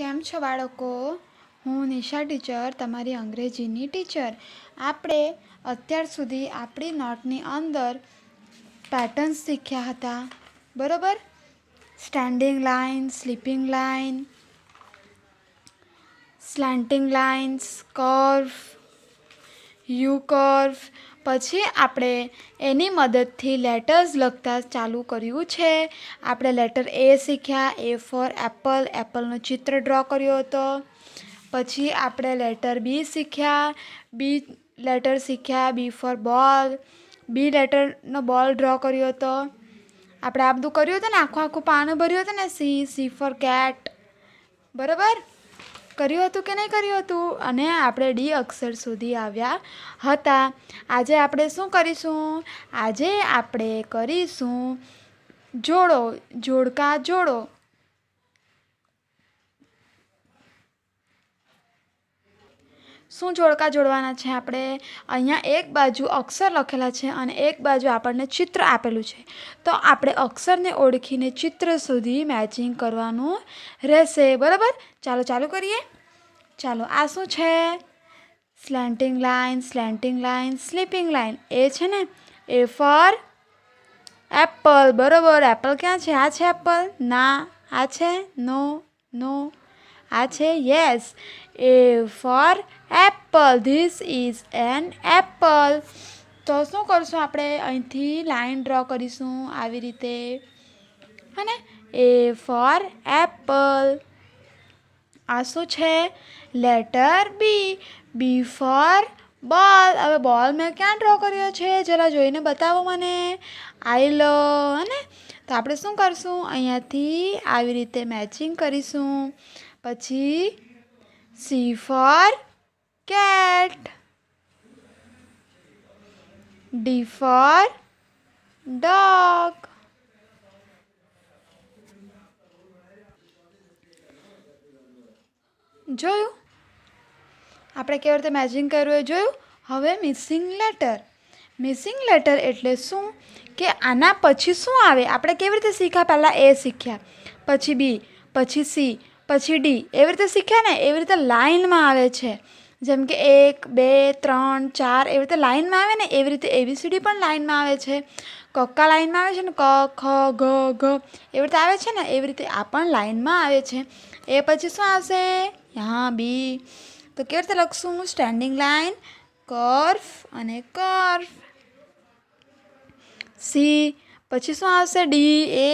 કેમ છો બાળકો હું નિશા ટીચર તમારી અંગ્રેજીની ટીચર આપણે અત્યાર સુધી આપણી નોટની અંદર પેટર્ન્સ શીખ્યા હતા બરોબર standing line sleeping line slanting lines curve U curve પછી આપણે એની મદદથી લેટર્સ લખતા ચાલુ કર્યું છે આપણે લેટર એ શીખ્યા એ ફોર એપલ એપલનું ચિત્ર ડ્રો કર્યો હતો પછી આપણે લેટર બી શીખ્યા બી લેટર શીખ્યા બી ફોર બોલ બી લેટરનો બોલ ડ્રો કર્યો હતો આપણે આ બધું કર્યું હતું ને આખું આખું પાનું ભર્યું હતું ને સી સી ફોર કેટ બરાબર કર્યું હતું કે નહીં કર્યું હતું અને આપણે ડી અક્ષર સુધી આવ્યા હતા આજે આપણે શું કરીશું આજે આપણે કરીશું જોડો જોડકા જોડો શું જોડકા જોડવાના છે આપણે અહીંયા એક બાજુ અક્ષર લખેલા છે અને એક બાજુ આપણને ચિત્ર આપેલું છે તો આપણે અક્ષરને ઓળખીને ચિત્ર સુધી મેચિંગ કરવાનું રહેશે બરાબર ચાલો ચાલુ કરીએ ચાલો આ શું છે slanting line slanting line sleeping line એ છે ને એ ફર એપલ બરોબર એપલ ક્યાં છે આ છે એપલ ના આ છે નો નો આ છે yes A for apple this is an apple તો શું કરશું આપણે અહીંથી લાઈન ડ્રો કરીશું આવી રીતે હને એ ફોર એપલ આ શું છે લેટર બી બી ફોર બોલ હવે બોલ મેં ક્યાં ડ્રો કર્યો છે જરા જોઈને બતાવો મને આઈ લો હે તો આપણે શું કરશું અહીંયાથી આવી રીતે મેચિંગ કરીશું પછી C for cat D for dog જોયું આપણે કેવી રીતે મેચિંગ કર્યું એ જોયું હવે મિસિંગ લેટર મિસિંગ લેટર એટલે શું કે આના પછી શું આવે આપણે કેવી રીતે શીખ્યા પહેલાં એ શીખ્યા પછી બી પછી સી પછી ડી એવી રીતે શીખે ને એવી રીતે લાઇનમાં આવે છે જેમ કે એક બે ત્રણ ચાર એવી રીતે લાઇનમાં આવે ને એવી રીતે એબીસીડી પણ લાઇનમાં આવે છે કક્કા લાઇનમાં આવે છે ને ક ખ ઘ ઘ એવી રીતે આવે છે ને એવી રીતે આ પણ લાઇનમાં આવે છે એ પછી શું આવશે હા બી તો કેવી રીતે લખશું હું સ્ટેન્ડિંગ લાઇન કર્ફ અને કર્ફ સી પછી શું આવશે ડી એ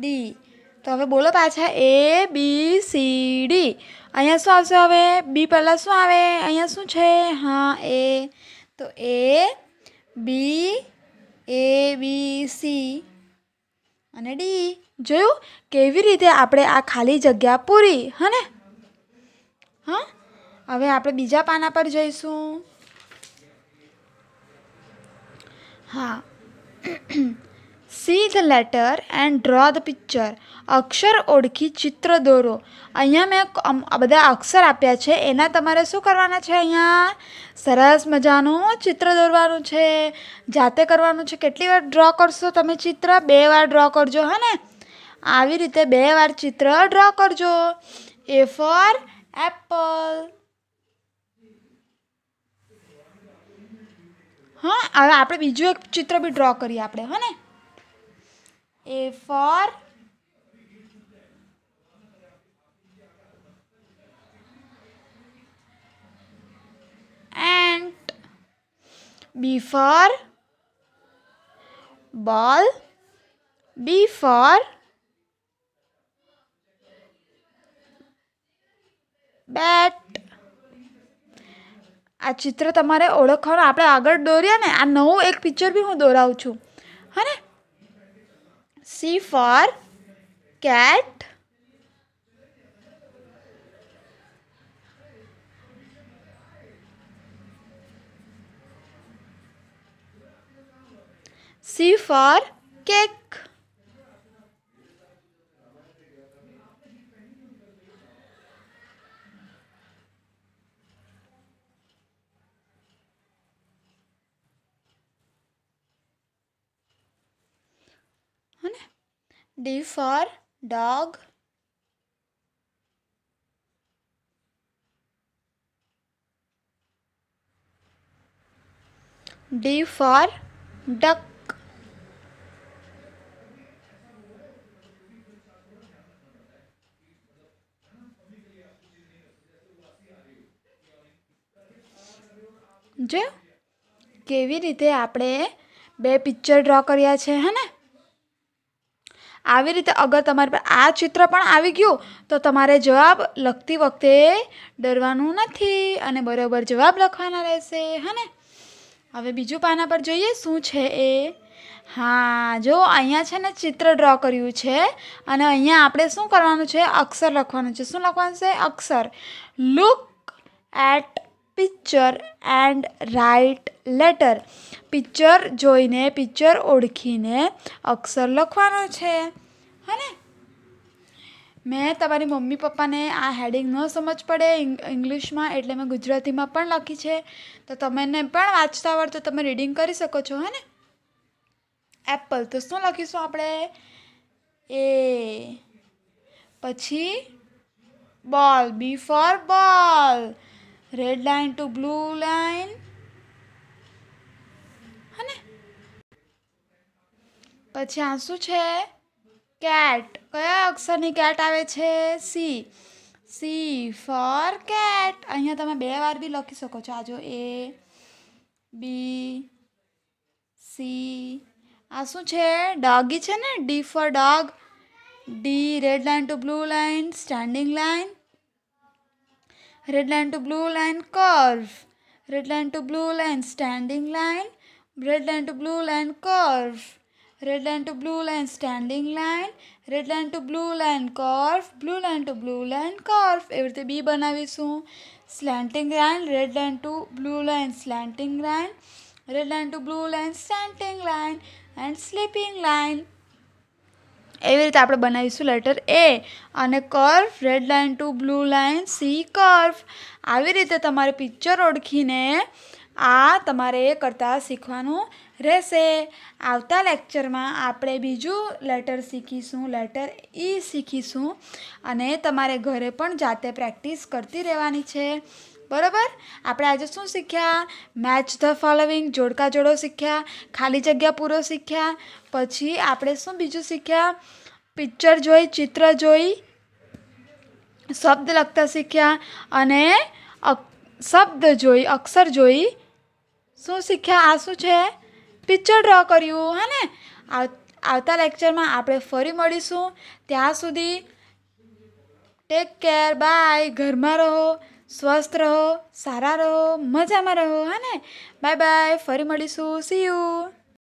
ડી તો હવે બોલો પાછા એ બી સી ડી અહીંયા શું આવશે હવે બી પહેલાં શું આવે અહીંયા શું છે હા એ તો એ બી એ બી સી અને ડી જોયું કેવી રીતે આપણે આ ખાલી જગ્યા પૂરી હા ને હા હવે આપણે બીજા પાના પર જઈશું હા see the letter and draw the picture અક્ષર ઓળખી ચિત્ર દોરો અહીંયા મેં બધા અક્ષર આપ્યા છે એના તમારે શું કરવાના છે અહીંયા સરસ મજાનું ચિત્ર દોરવાનું છે જાતે કરવાનું છે કેટલી વાર ડ્રો કરશો તમે ચિત્ર બે વાર ડ્રો કરજો હા ને આવી રીતે બે વાર ચિત્ર ડ્રો કરજો એ ફોર એપલ હા હવે આપણે બીજું એક ચિત્ર બી ડ્રો કરીએ આપણે હા ને A for ant B for ball B for બેટ આ ચિત્ર તમારે ઓળખવાનું આપણે આગળ દોર્યા ને આ નવું એક પિક્ચર બી હું દોરાવું છું હે ને See for cat. See for cake. D for dog. D for duck. જો કેવી રીતે આપણે બે પિક્ચર ડ્રો કર્યા છે હે ને આવી રીતે અગર તમારી પર આ ચિત્ર પણ આવી ગયું તો તમારે જવાબ લખતી વખતે ડરવાનું નથી અને બરાબર જવાબ લખવાના રહેશે હા હવે બીજું પાના પર જોઈએ શું છે એ હા જો અહીંયા છે ને ચિત્ર ડ્રો કર્યું છે અને અહીંયા આપણે શું કરવાનું છે અક્ષર લખવાનું છે શું લખવાનું છે અક્ષર look at picture and write letter picture જોઈને પિક્ચર ઓળખીને અક્ષર લખવાનો છે હને મેં તમારી મમ્મી પપ્પાને આ હેડિંગ ન સમજ પડે ઇંગ્લિશમાં એટલે મેં ગુજરાતીમાં પણ લખી છે તો તમને પણ વાંચતા આવડે તો તમે રીડિંગ કરી શકો છો હે ને એપલ તો શું લખીશું આપણે એ પછી ball B for ball red line to blue line પછી આ શું છે કેટ કયા અક્ષરની કેટ આવે છે સી સી ફોર કેટ અહીંયા તમે બે વાર બી લખી શકો છો આ જો એ બી સી આ શું છે ડોગી છે ને D for dog D red line to blue line standing line red line to blue line curve red line to blue line standing line red line to blue line curve red line to blue line standing line red line to blue line curve blue line to blue line curve એવી રીતે બી બનાવીશું slanting line red line to blue line slanting line red line to blue line slanting line and sleeping line એવી રીતે આપણે બનાવીશું letter A અને curve red line to blue line C curve આવી રીતે તમારે પિક્ચર ઓળખીને આ તમારે કરતાં શીખવાનું રહેશે આવતા લેક્ચરમાં આપણે બીજું લેટર શીખીશું લેટર ઈ શીખીશું અને તમારે ઘરે પણ જાતે પ્રેક્ટિસ કરતી રહેવાની છે બરાબર આપણે આજે શું શીખ્યા મેચ ધ ફોલોવિંગ જોડકા જોડો શીખ્યા ખાલી જગ્યા પૂરો શીખ્યા પછી આપણે શું બીજું શીખ્યા પિક્ચર જોઈ ચિત્ર જોઈ શબ્દ લખતા શીખ્યા અને શબ્દ જોઈ અક્ષર જોઈ શું શીખ્યા આ શું છે પિક્ચર ડ્રો કર્યું હે ને આવતા લેક્ચરમાં આપણે ફરી મળીશું ત્યાં સુધી ટેક કેર બાય ઘરમાં રહો સ્વસ્થ રહો સારા રહો મજામાં રહો હા ને બાય બાય ફરી મળીશું સી યુ